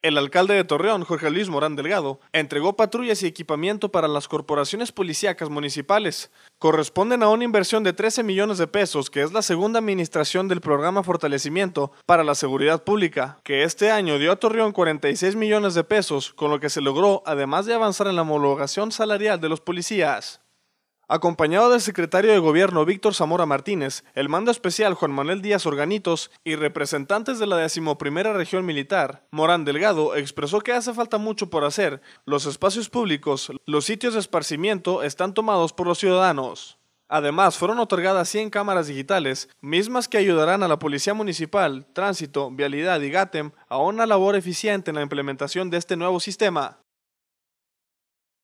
El alcalde de Torreón, Jorge Luis Morán Delgado, entregó patrullas y equipamiento para las corporaciones policíacas municipales. Corresponden a una inversión de 13 millones de pesos, que es la segunda administración del programa Fortalecimiento para la Seguridad Pública, que este año dio a Torreón 46 millones de pesos, con lo que se logró, además de avanzar en la homologación salarial de los policías. Acompañado del secretario de Gobierno Víctor Zamora Martínez, el mando especial Juan Manuel Díaz Organitos y representantes de la decimoprimera región militar, Morán Delgado expresó que hace falta mucho por hacer. Los espacios públicos, los sitios de esparcimiento están tomados por los ciudadanos. Además, fueron otorgadas 100 cámaras digitales, mismas que ayudarán a la Policía Municipal, Tránsito, Vialidad y GATEM a una labor eficiente en la implementación de este nuevo sistema.